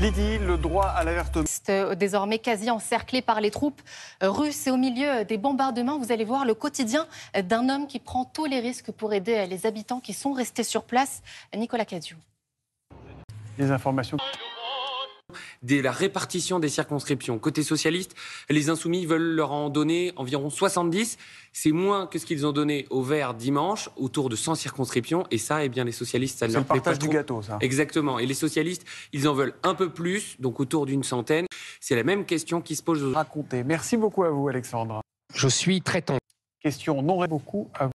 Lydie, le droit à l'avertissement. Euh, désormais quasi encerclé par les troupes euh, russes et au milieu euh, des bombardements, vous allez voir le quotidien d'un homme qui prend tous les risques pour aider les habitants qui sont restés sur place. Nicolas Cadieu. Les informations de la répartition des circonscriptions. Côté socialiste, les insoumis veulent leur en donner environ 70. C'est moins que ce qu'ils ont donné au vert dimanche, autour de 100 circonscriptions. Et ça, eh bien, les socialistes, ça leur le partage du gâteau, ça. Exactement. Et les socialistes, ils en veulent un peu plus, donc autour d'une centaine. C'est la même question qui se pose. Racontez. Merci beaucoup à vous, Alexandre. Je suis très tendre. Question non beaucoup à vous.